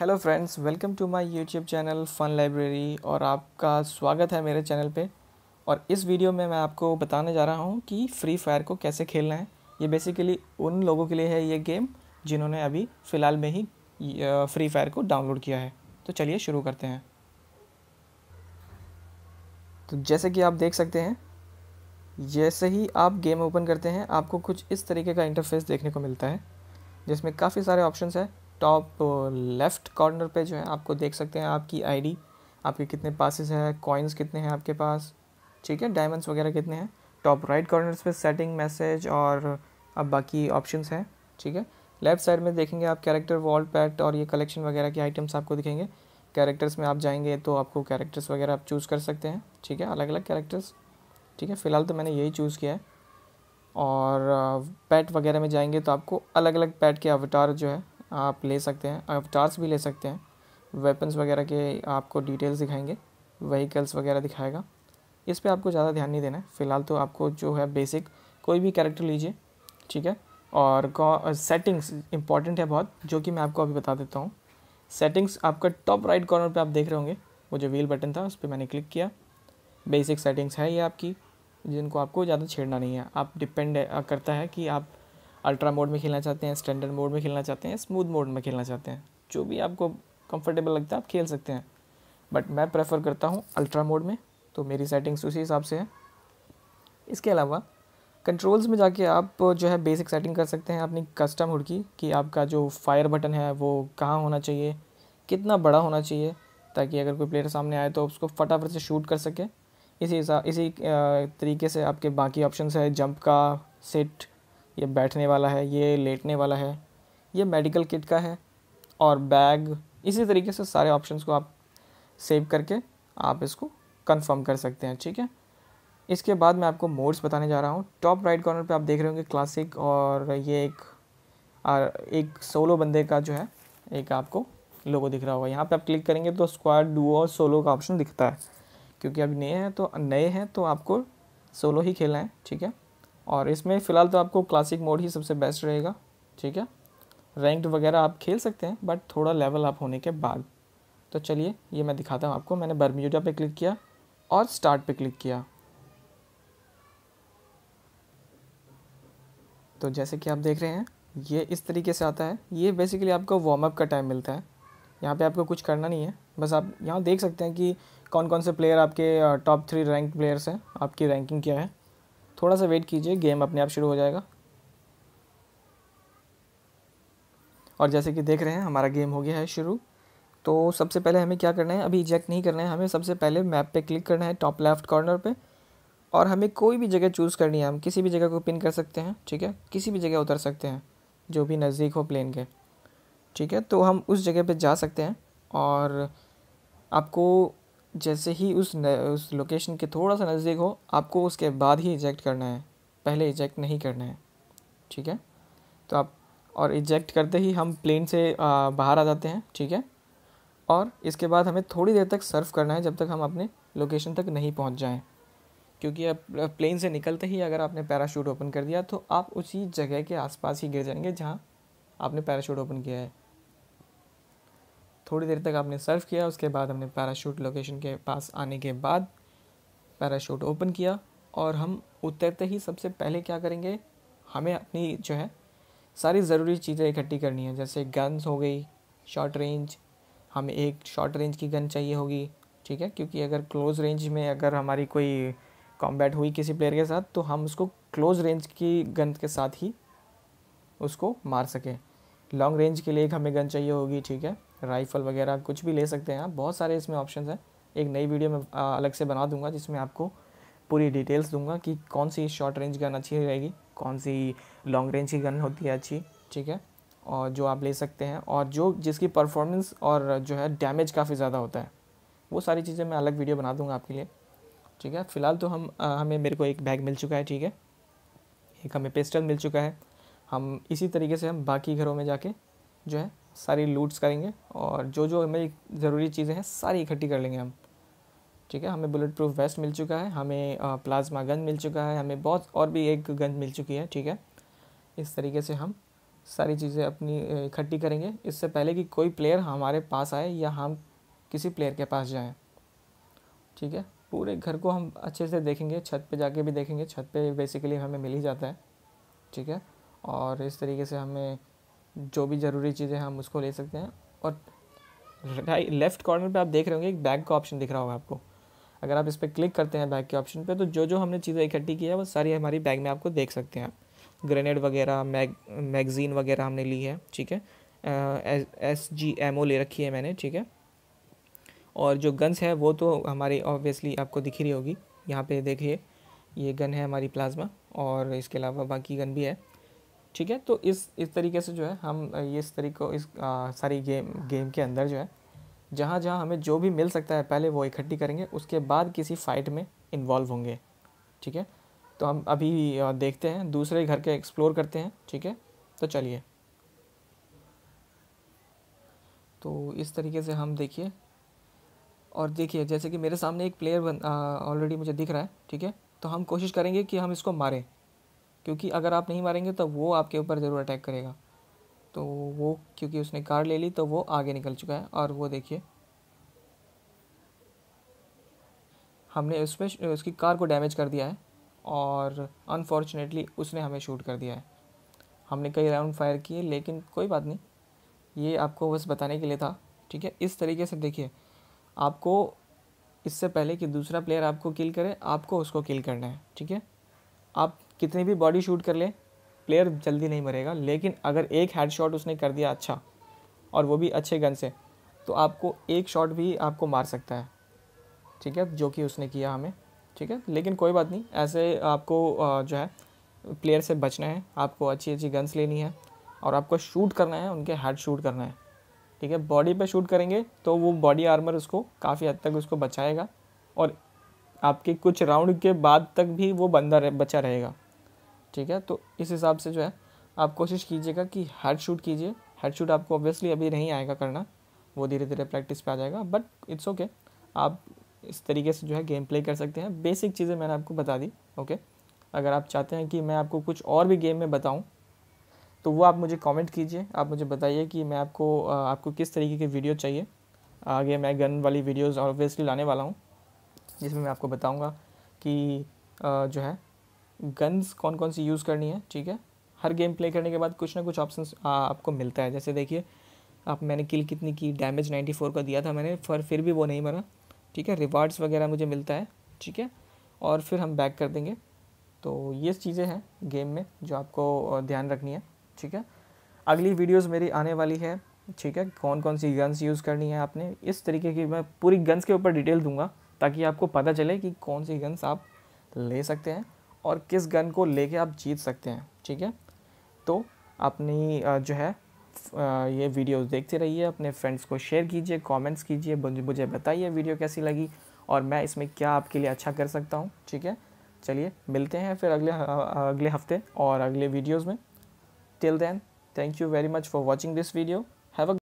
hello friends welcome to my YouTube channel fun library और आपका स्वागत है मेरे चैनल पे और इस वीडियो में मैं आपको बताने जा रहा हूँ कि फ्री फायर को कैसे खेलना है ये बेसिकली उन लोगों के लिए है ये गेम जिन्होंने अभी फ़िलहाल में ही फ्री फायर को डाउनलोड किया है तो चलिए शुरू करते हैं तो जैसे कि आप देख सकते हैं जैसे ही आप गेम ओपन करते हैं आपको कुछ इस तरीके का इंटरफेस देखने को मिलता है जिसमें काफ़ी सारे ऑप्शंस हैं टॉप लेफ़्ट कॉर्नर पे जो है आपको देख सकते हैं आपकी आईडी आपके कितने पासिस हैं कॉइन्स कितने हैं आपके पास ठीक है डायमंड्स वगैरह कितने हैं टॉप राइट कॉर्नर पे सेटिंग मैसेज और अब बाकी ऑप्शंस हैं ठीक है लेफ़्ट साइड में देखेंगे आप कैरेक्टर वॉल पैट और ये कलेक्शन वगैरह के आइटम्स आपको दिखेंगे कैरेक्टर्स में आप जाएंगे तो आपको कैरेक्टर्स वगैरह आप चूज़ कर सकते हैं ठीक है अलग अलग कैरेक्टर्स ठीक है फ़िलहाल तो मैंने यही चूज़ किया है और पैट uh, वगैरह में जाएंगे तो आपको अलग अलग पैट के अवतार जो है आप ले सकते हैं आप टार्च भी ले सकते हैं वेपन्स वगैरह के आपको डिटेल्स दिखाएंगे वहीकल्स वगैरह दिखाएगा इस पर आपको ज़्यादा ध्यान नहीं देना है फ़िलहाल तो आपको जो है बेसिक कोई भी कैरेक्टर लीजिए ठीक है और सेटिंग्स इंपॉर्टेंट uh, है बहुत जो कि मैं आपको अभी बता देता हूँ सेटिंग्स आपका टॉप राइट कॉर्नर पे आप देख रहे होंगे वो जो व्हील बटन था उस पर मैंने क्लिक किया बेसिक सेटिंग्स है ये आपकी जिनको आपको ज़्यादा छेड़ना नहीं है आप डिपेंड uh, करता है कि आप अल्ट्रा मोड में खेलना चाहते हैं स्टैंडर्ड मोड में खेलना चाहते हैं स्मूथ मोड में खेलना चाहते हैं जो भी आपको कंफर्टेबल लगता है आप खेल सकते हैं बट मैं प्रेफर करता हूँ अल्ट्रा मोड में तो मेरी सेटिंग्स उसी हिसाब से है इसके अलावा कंट्रोल्स में जाके आप जो है बेसिक सेटिंग कर सकते हैं अपनी कस्टम हुड की कि आपका जो फायर बटन है वो कहाँ होना चाहिए कितना बड़ा होना चाहिए ताकि अगर कोई प्लेयर सामने आए तो उसको फटाफट से शूट कर सके इसी इसी तरीके से आपके बाकी ऑप्शन है जंप का सेट ये बैठने वाला है ये लेटने वाला है ये मेडिकल किट का है और बैग इसी तरीके से सारे ऑप्शंस को आप सेव करके आप इसको कंफर्म कर सकते हैं ठीक है इसके बाद मैं आपको मोड्स बताने जा रहा हूँ टॉप राइट कॉर्नर पे आप देख रहे होंगे क्लासिक और ये एक और एक सोलो बंदे का जो है एक आपको लोगो दिख रहा होगा यहाँ पे आप क्लिक करेंगे तो स्क्वाड डुओ और सोलो का ऑप्शन दिखता है क्योंकि अब नए हैं तो नए हैं तो आपको सोलो ही खेलना है ठीक है और इसमें फ़िलहाल तो आपको क्लासिक मोड ही सबसे बेस्ट रहेगा ठीक है रैंक्ड वगैरह आप खेल सकते हैं बट थोड़ा लेवल अप होने के बाद तो चलिए ये मैं दिखाता हूँ आपको मैंने बर्म्यूडा पे क्लिक किया और स्टार्ट पे क्लिक किया तो जैसे कि आप देख रहे हैं ये इस तरीके से आता है ये बेसिकली आपको वार्म अप का टाइम मिलता है यहाँ पे आपको कुछ करना नहीं है बस आप यहाँ देख सकते हैं कि कौन कौन से प्लेयर आपके टॉप थ्री रैंक प्लेयर्स हैं आपकी रैंकिंग क्या है थोड़ा सा वेट कीजिए गेम अपने आप शुरू हो जाएगा और जैसे कि देख रहे हैं हमारा गेम हो गया है शुरू तो सबसे पहले हमें क्या करना है अभी इजेक्ट नहीं करना है हमें सबसे पहले मैप पे क्लिक करना है टॉप लेफ्ट कॉर्नर पे और हमें कोई भी जगह चूज़ करनी है हम किसी भी जगह को पिन कर सकते हैं ठीक है किसी भी जगह उतर सकते हैं जो भी नज़दीक हो प्लेन के ठीक है तो हम उस जगह पे जा सकते हैं और आपको जैसे ही उस न, उस लोकेशन के थोड़ा सा नज़दीक हो आपको उसके बाद ही इजेक्ट करना है पहले इजेक्ट नहीं करना है ठीक है तो आप और इजेक्ट करते ही हम प्लेन से आ, बाहर आ जाते हैं ठीक है और इसके बाद हमें थोड़ी देर तक सर्व करना है जब तक हम अपने लोकेशन तक नहीं पहुंच जाएं क्योंकि अब प्लेन से निकलते ही अगर आपने पैराशूट ओपन कर दिया तो आप उसी जगह के आसपास ही गिर जाएंगे जहाँ आपने पैराशूट ओपन किया है थोड़ी देर तक आपने सर्व किया उसके बाद हमने पैराशूट लोकेशन के पास आने के बाद पैराशूट ओपन किया और हम उतरते ही सबसे पहले क्या करेंगे हमें अपनी जो है सारी ज़रूरी चीज़ें इकट्ठी करनी है जैसे गन्स हो गई शॉर्ट रेंज हमें एक शॉर्ट रेंज की गन चाहिए होगी ठीक है क्योंकि अगर क्लोज़ रेंज में अगर हमारी कोई कॉम्बैट हुई किसी प्लेयर के साथ तो हम उसको क्लोज़ रेंज की गन के साथ ही उसको मार सकें लॉन्ग रेंज के लिए एक हमें गन चाहिए होगी ठीक है राइफल वगैरह कुछ भी ले सकते हैं आप बहुत सारे इसमें ऑप्शन हैं एक नई वीडियो में अलग से बना दूंगा जिसमें आपको पूरी डिटेल्स दूंगा कि कौन सी शॉर्ट रेंज गन अच्छी रहेगी कौन सी लॉन्ग रेंज की गन होती है अच्छी ठीक है और जो आप ले सकते हैं और जो जिसकी परफॉर्मेंस और जो है डैमेज काफ़ी ज़्यादा होता है वो सारी चीज़ें मैं अलग वीडियो बना दूंगा आपके लिए ठीक है फ़िलहाल तो हम हमें मेरे को एक बैग मिल चुका है ठीक है एक हमें पिस्टल मिल चुका है हम इसी तरीके से हम बाकी घरों में जाके जो है सारी लूट्स करेंगे और जो जो हमें ज़रूरी चीज़ें हैं सारी इकट्ठी कर लेंगे हम ठीक है हमें बुलेट प्रूफ वेस्ट मिल चुका है हमें प्लाज्मा गन मिल चुका है हमें बहुत और भी एक गन मिल चुकी है ठीक है इस तरीके से हम सारी चीज़ें अपनी इकट्ठी करेंगे इससे पहले कि कोई प्लेयर हमारे पास आए या हम किसी प्लेयर के पास जाएं ठीक है पूरे घर को हम अच्छे से देखेंगे छत पे जाके भी देखेंगे छत पे बेसिकली हमें मिल ही जाता है ठीक है और इस तरीके से हमें जो भी ज़रूरी चीज़ें हम उसको ले सकते हैं और लेफ़्ट कॉर्नर पे आप देख रहे होंगे एक बैग का ऑप्शन दिख रहा होगा आपको अगर आप इस पर क्लिक करते हैं बैग के ऑप्शन पे तो जो जो हमने चीज़ें इकट्ठी की है वो सारी हमारी बैग में आपको देख सकते हैं ग्रेनेड वगैरह मैग मैगज़ीन वगैरह हमने ली है ठीक है एस जी एम ओ ले रखी है मैंने ठीक है और जो गन्स है वो तो हमारी ऑब्वियसली आपको दिख रही होगी यहाँ पे देखिए ये गन है हमारी प्लाज्मा और इसके अलावा बाकी गन भी है ठीक है तो इस इस तरीके से जो है हम ये इस तरीको इस आ, सारी गेम गेम के अंदर जो है जहाँ जहाँ हमें जो भी मिल सकता है पहले वो इकट्ठी करेंगे उसके बाद किसी फाइट में इन्वॉल्व होंगे ठीक है तो हम अभी देखते हैं दूसरे घर के एक्सप्लोर करते हैं ठीक है तो चलिए तो इस तरीके से हम देखिए और देखिए जैसे कि मेरे सामने एक प्लेयर ऑलरेडी मुझे दिख रहा है ठीक है तो हम कोशिश करेंगे कि हम इसको मारें क्योंकि अगर आप नहीं मारेंगे तो वो आपके ऊपर ज़रूर अटैक करेगा तो वो क्योंकि उसने कार ले ली तो वो आगे निकल चुका है और वो देखिए हमने उसमें उसकी कार को डैमेज कर दिया है और अनफॉर्चुनेटली उसने हमें शूट कर दिया है हमने कई राउंड फायर किए लेकिन कोई बात नहीं ये आपको बस बताने के लिए था ठीक है इस तरीके से देखिए आपको इससे पहले कि दूसरा प्लेयर आपको किल करे आपको उसको किल करना है ठीक है आप कितनी भी बॉडी शूट कर लें प्लेयर जल्दी नहीं मरेगा लेकिन अगर एक हेड शॉट उसने कर दिया अच्छा और वो भी अच्छे गन से तो आपको एक शॉट भी आपको मार सकता है ठीक है जो कि उसने किया हमें ठीक है लेकिन कोई बात नहीं ऐसे आपको जो है प्लेयर से बचना है आपको अच्छी अच्छी गन्स लेनी है और आपको शूट करना है उनके हेड शूट करना है ठीक है बॉडी पे शूट करेंगे तो वो बॉडी आर्मर उसको काफ़ी हद तक उसको बचाएगा और आपके कुछ राउंड के बाद तक भी वो बंदा रह, बचा रहेगा ठीक है तो इस हिसाब से जो है आप कोशिश कीजिएगा कि हेड शूट कीजिए हेड शूट आपको ऑब्वियसली अभी नहीं आएगा करना वो धीरे धीरे प्रैक्टिस पे आ जाएगा बट इट्स ओके आप इस तरीके से जो है गेम प्ले कर सकते हैं बेसिक चीज़ें मैंने आपको बता दी ओके अगर आप चाहते हैं कि मैं आपको कुछ और भी गेम में बताऊँ तो वो आप मुझे कमेंट कीजिए आप मुझे बताइए कि मैं आपको आपको किस तरीके की वीडियो चाहिए आगे मैं गन वाली वीडियोस ऑब्वियसली लाने वाला हूँ जिसमें मैं आपको बताऊँगा कि जो है गन्स कौन कौन सी यूज़ करनी है ठीक है हर गेम प्ले करने के बाद कुछ ना कुछ ऑप्शन आपको मिलता है जैसे देखिए आप मैंने किल कितनी की डैमेज नाइन्टी फोर का दिया था मैंने पर फिर भी वो नहीं मरा ठीक है रिवार्ड्स वगैरह मुझे मिलता है ठीक है और फिर हम बैक कर देंगे तो ये चीज़ें हैं गेम में जो आपको ध्यान रखनी है ठीक है अगली वीडियोस मेरी आने वाली है ठीक है कौन कौन सी गन्स यूज़ करनी है आपने इस तरीके की मैं पूरी गन्स के ऊपर डिटेल दूंगा ताकि आपको पता चले कि कौन सी गन्स आप ले सकते हैं और किस गन को लेके आप जीत सकते हैं ठीक है तो अपनी जो है ये वीडियोस देखते रहिए अपने फ्रेंड्स को शेयर कीजिए कमेंट्स कीजिए मुझे बताइए वीडियो कैसी लगी और मैं इसमें क्या आपके लिए अच्छा कर सकता हूँ ठीक है चलिए मिलते हैं फिर अगले अगले हफ्ते और अगले वीडियोज़ में till then thank you very much for watching this video